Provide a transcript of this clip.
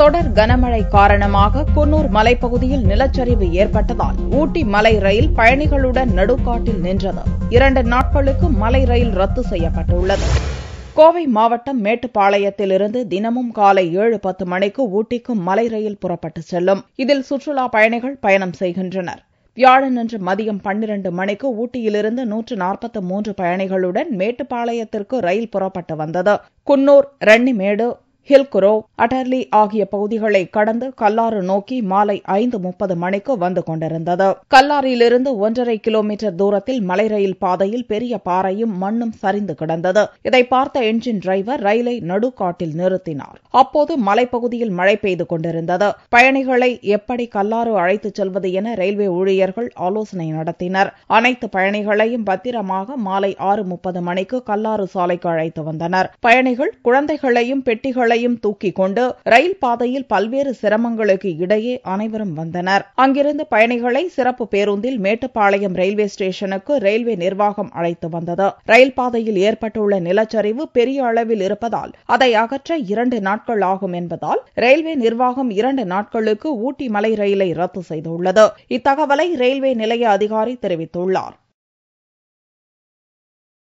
தொடர் கனமழை காரணமாக குன்னூர் மலைப்பகுதியில் நிலச்சரிவு ஏற்பட்டதால் ஊட்டி மலை ரயில் பயணிகளுடன் நடுக்காட்டில் நின்றது இரண்டு நாட்களுக்கு மலை ரயில் ரத்து செய்யப்பட்டுள்ளது கோவை மாவட்டம் மேட்டுப்பாளையத்திலிருந்து தினமும் காலை ஏழு பத்து மணிக்கு ஊட்டிக்கும் மலை ரயில் புறப்பட்டு செல்லும் இதில் சுற்றுலா பயணிகள் பயணம் செய்கின்றனர் வியாழனன்று மதியம் பன்னிரண்டு மணிக்கு ஊட்டியிலிருந்து நூற்று நாற்பத்தி மூன்று பயணிகளுடன் மேட்டுப்பாளையத்திற்கு ரயில் புறப்பட்டு வந்தது குன்னூர் ரன்னிமேடு ஹில்குரோ அட்டர்லி ஆகிய பகுதிகளை கடந்து கல்லாறு நோக்கி மாலை ஐந்து முப்பது மணிக்கு வந்து கொண்டிருந்தது கல்லாரியிலிருந்து ஒன்றரை கிலோமீட்டர் தூரத்தில் மலை ரயில் பாதையில் பெரிய பாறையும் மண்ணும் சரிந்து கிடந்தது இதை பார்த்த என்ஜின் டிரைவர் ரயிலை நடுக்காட்டில் நிறுத்தினார் அப்போது மலைப்பகுதியில் மழை பெய்து கொண்டிருந்தது பயணிகளை எப்படி கல்லாறு அழைத்துச் செல்வது என ரயில்வே ஊழியர்கள் ஆலோசனை நடத்தினர் அனைத்து பயணிகளையும் பத்திரமாக மாலை ஆறு முப்பது மணிக்கு கல்லாறு சாலைக்கு அழைத்து வந்தனர் பயணிகள் குழந்தைகளையும் பெட்டிகள் பொருட்களையும் தூக்கிக் கொண்டு ரயில் பாதையில் பல்வேறு சிரமங்களுக்கு இடையே அனைவரும் வந்தனர் அங்கிருந்து பயணிகளை சிறப்பு பேருந்தில் மேட்டுப்பாளையம் ரயில்வே ஸ்டேஷனுக்கு ரயில்வே நிர்வாகம் அழைத்து வந்தது ரயில் பாதையில் ஏற்பட்டுள்ள நிலச்சரிவு பெரிய அளவில் இருப்பதால் அதை அகற்ற இரண்டு நாட்கள் ஆகும் என்பதால் ரயில்வே நிர்வாகம் இரண்டு நாட்களுக்கு ஊட்டி மலை ரயிலை ரத்து செய்துள்ளது இத்தகவலை ரயில்வே நிலைய அதிகாரி தெரிவித்துள்ளார்